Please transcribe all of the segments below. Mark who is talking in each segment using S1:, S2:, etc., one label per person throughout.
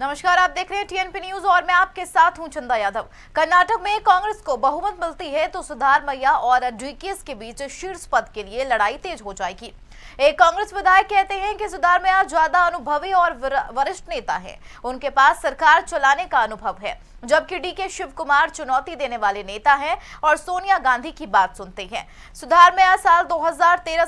S1: नमस्कार आप देख रहे हैं टीएनपी न्यूज और मैं आपके साथ हूं चंदा यादव कर्नाटक में कांग्रेस को बहुमत मिलती है तो सुधार मैया और डीकेएस के बीच शीर्ष पद के लिए लड़ाई तेज हो जाएगी एक कांग्रेस विधायक कहते हैं कि मैया ज्यादा अनुभवी और वरिष्ठ नेता हैं उनके पास सरकार चलाने का अनुभव है जबकि डी शिव कुमार चुनौती देने वाले नेता है और सोनिया गांधी की बात सुनते हैं सुधार मैया साल दो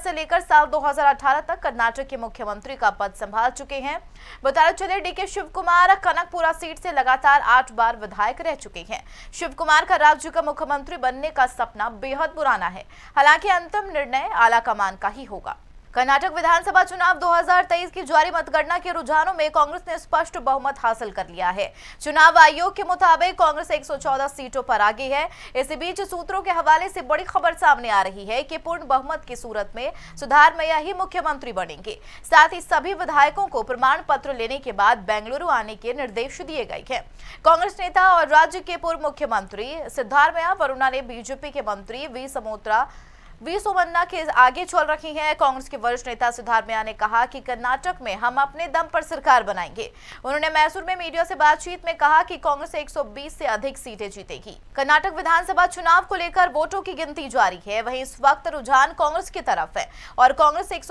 S1: से लेकर साल दो तक कर्नाटक के मुख्यमंत्री का पद संभाल चुके हैं बताया चले डी शिव कुमार कुमार कनकपुरा सीट से लगातार आठ बार विधायक रह चुके हैं शिव कुमार का राज्य का मुख्यमंत्री बनने का सपना बेहद पुराना है हालांकि अंतिम निर्णय आला कमान का ही होगा कर्नाटक विधानसभा चुनाव 2023 की जारी मतगणना के रुझानों में कांग्रेस ने स्पष्ट बहुमत हासिल कर लिया है चुनाव आयोग के मुताबिक कांग्रेस 114 सीटों पर आगे है इसी बीच सूत्रों के हवाले से बड़ी खबर सामने आ रही है कि पूर्ण बहुमत की सूरत में सुधार मैया ही मुख्यमंत्री बनेंगे साथ ही सभी विधायकों को प्रमाण पत्र लेने के बाद बेंगलुरु आने के निर्देश दिए गए हैं कांग्रेस नेता और राज्य के पूर्व मुख्यमंत्री मैया वरुणा ने बीजेपी के मंत्री वी समोत्रा वी सोमन्ना के आगे चल रही हैं कांग्रेस के वरिष्ठ नेता सिद्धारमैया ने कहा कि कर्नाटक में हम अपने दम पर सरकार बनाएंगे उन्होंने मैसूर में मीडिया से बातचीत में कहा कि कांग्रेस 120 से अधिक सीटें जीतेगी कर्नाटक विधानसभा चुनाव को लेकर वोटों की गिनती जारी है वहीं इस वक्त रुझान कांग्रेस की तरफ है और कांग्रेस एक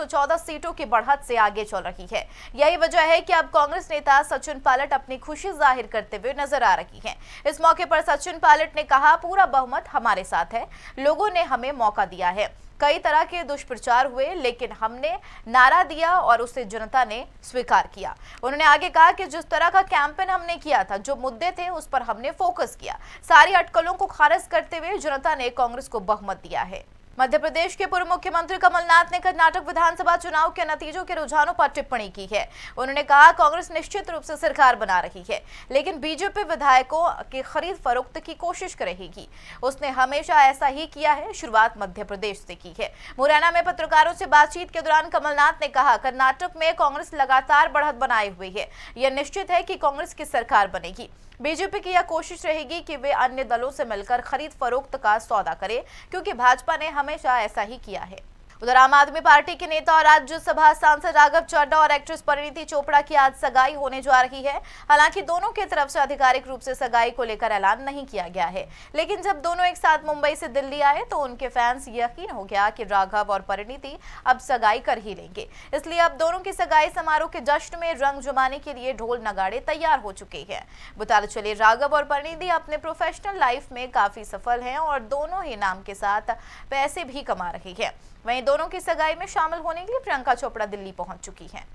S1: सीटों की बढ़त से आगे चल रही है यही वजह है की अब कांग्रेस नेता सचिन पायलट अपनी खुशी जाहिर करते हुए नजर आ रही है इस मौके पर सचिन पायलट ने कहा पूरा बहुमत हमारे साथ है लोगों ने हमें मौका दिया है है कई तरह के दुष्प्रचार हुए लेकिन हमने नारा दिया और उसे जनता ने स्वीकार किया उन्होंने आगे कहा कि जिस तरह का कैंपेन हमने किया था जो मुद्दे थे उस पर हमने फोकस किया सारी अटकलों को खारिज करते हुए जनता ने कांग्रेस को बहुमत दिया है मध्य प्रदेश के पूर्व मुख्यमंत्री कमलनाथ ने कर्नाटक विधानसभा चुनाव के नतीजों के रुझानों पर टिप्पणी की है उन्होंने कहा कांग्रेस निश्चित रूप से सरकार बना रही है लेकिन बीजेपी विधायकों की खरीद फरोख्त की कोशिश करेगी उसने हमेशा ऐसा ही किया है शुरुआत मध्य प्रदेश से की है मुरैना में पत्रकारों से बातचीत के दौरान कमलनाथ ने कहा कर्नाटक में कांग्रेस लगातार बढ़त बनाई हुई है यह निश्चित है कि कांग्रेस की सरकार बनेगी बीजेपी की यह कोशिश रहेगी कि वे अन्य दलों से मिलकर खरीद फरोख्त का सौदा करें क्योंकि भाजपा ने हमेशा ऐसा ही किया है उधर आम आदमी पार्टी के नेता और राज्यसभा सांसद राघव चड्डा और एक्ट्रेस परिणीति चोपड़ा की आज सगाई होने जा रही है हालांकि दोनों की तरफ से आधिकारिक रूप से सगाई को लेकर ऐलान नहीं किया गया है लेकिन जब दोनों एक साथ मुंबई से दिल्ली आए तो उनके फैंस यकीन हो गया कि राघव और परिणीति अब सगाई कर ही लेंगे इसलिए अब दोनों की सगाई समारोह के जश्न में रंग जमाने के लिए ढोल नगाड़े तैयार हो चुके हैं बता चले राघव और परिणीति अपने प्रोफेशनल लाइफ में काफी सफल है और दोनों ही नाम के साथ पैसे भी कमा रही है वहीं दोनों की सगाई में शामिल होने के लिए प्रियंका चोपड़ा दिल्ली पहुंच चुकी हैं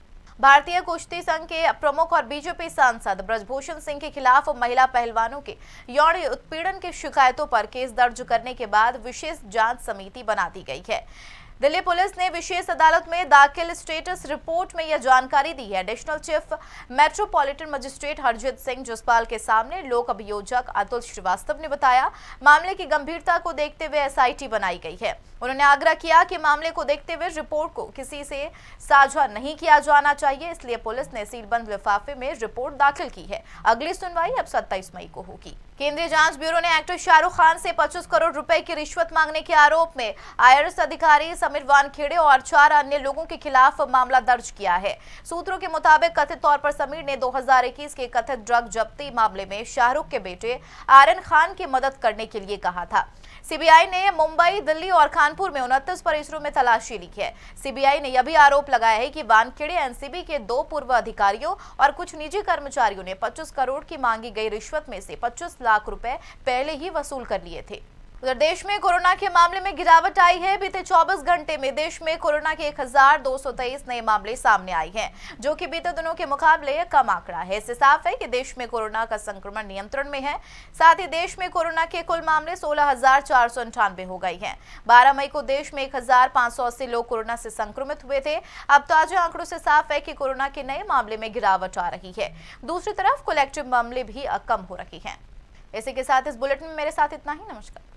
S1: भारतीय कुश्ती संघ के प्रमुख और बीजेपी सांसद ब्रजभूषण सिंह के खिलाफ महिला पहलवानों के यौन उत्पीड़न की शिकायतों पर केस दर्ज करने के बाद विशेष जांच समिति बना दी गई है दिल्ली पुलिस ने विशेष अदालत में दाखिल स्टेटस रिपोर्ट में यह जानकारी दी है additional chief metropolitan magistrate Harjeet Singh Jaspal के सामने लोक अभियोजक अतुल श्रीवास्तव ने बताया मामले की गंभीरता को देखते हुए एसआईटी बनाई गई है उन्होंने आग्रह किया कि मामले को देखते हुए रिपोर्ट को किसी से साझा नहीं किया जाना चाहिए इसलिए पुलिस ने सीलबंद लिफाफे में रिपोर्ट दाखिल की है अगली सुनवाई अब सत्ताईस मई को होगी केंद्रीय जांच ब्यूरो ने एक्टर शाहरुख खान से 25 करोड़ रुपए की रिश्वत मांगने के आरोप में आईआरएस अधिकारी समीर वानखेड़े और चार अन्य लोगों के खिलाफ मामला दर्ज किया है सूत्रों के मुताबिक कथित तौर पर समीर ने 2021 के कथित ड्रग जब्ती मामले में शाहरुख के बेटे आर्यन खान की मदद करने के लिए कहा था सीबीआई ने मुंबई दिल्ली और कानपुर में उनतीस परिसरों में तलाशी ली है सीबीआई ने यह भी आरोप लगाया है कि वानखेड़े एनसीबी के दो पूर्व अधिकारियों और कुछ निजी कर्मचारियों ने पच्चीस करोड़ की मांगी गई रिश्वत में से पच्चीस लाख रुपए पहले ही वसूल कर लिए थे उधर देश में कोरोना के मामले में गिरावट आई है बीते 24 घंटे में देश में कोरोना के 1223 नए मामले सामने आए हैं जो कि बीते दिनों के मुकाबले कम आंकड़ा है इससे साफ है कि देश में कोरोना का संक्रमण नियंत्रण में है साथ ही देश में कोरोना के कुल मामले सोलह हो गई हैं बारह मई को देश में एक लोग कोरोना से संक्रमित हुए थे अब ताजा आंकड़ों से साफ है कि कोरोना के नए मामले में गिरावट आ रही है दूसरी तरफ कलेक्टिव मामले भी कम हो रही है इसी के साथ इस बुलेटिन में मेरे साथ इतना ही नमस्कार